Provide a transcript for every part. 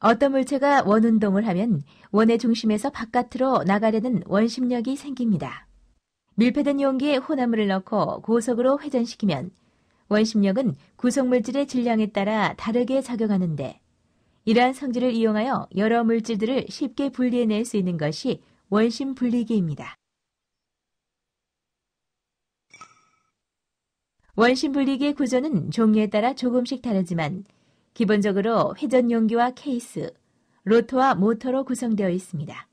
어떤 물체가 원운동을 하면 원의 중심에서 바깥으로 나가려는 원심력이 생깁니다. 밀폐된 용기에 혼합물을 넣고 고속으로 회전시키면 원심력은 구성물질의 질량에 따라 다르게 작용하는데 이러한 성질을 이용하여 여러 물질들을 쉽게 분리해낼 수 있는 것이 원심 분리기입니다. 원심 분리기의 구조는 종류에 따라 조금씩 다르지만 기본적으로 회전 용기와 케이스, 로터와 모터로 구성되어 있습니다.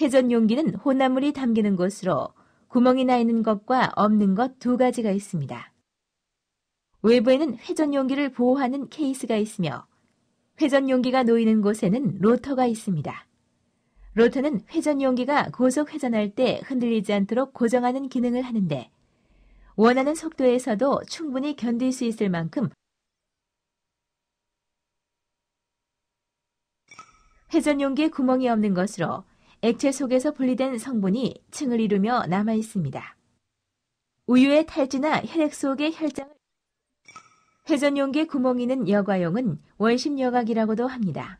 회전 용기는 혼합물이 담기는 곳으로 구멍이 나 있는 것과 없는 것 두 가지가 있습니다. 외부에는 회전 용기를 보호하는 케이스가 있으며 회전 용기가 놓이는 곳에는 로터가 있습니다. 로터는 회전 용기가 고속 회전할 때 흔들리지 않도록 고정하는 기능을 하는데 원하는 속도에서도 충분히 견딜 수 있을 만큼 회전용기의 구멍이 없는 것으로 액체 속에서 분리된 성분이 층을 이루며 남아 있습니다. 우유의 탈지나 혈액 속의 혈장을 회전용기의 구멍이 있는 여과용은 원심 여각이라고도 합니다.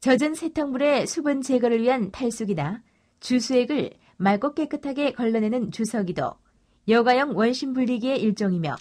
젖은 세탁물의 수분 제거를 위한 탈수기나 주수액을 맑고 깨끗하게 걸러내는 주석이도 여과용 원심 분리기의 일종이며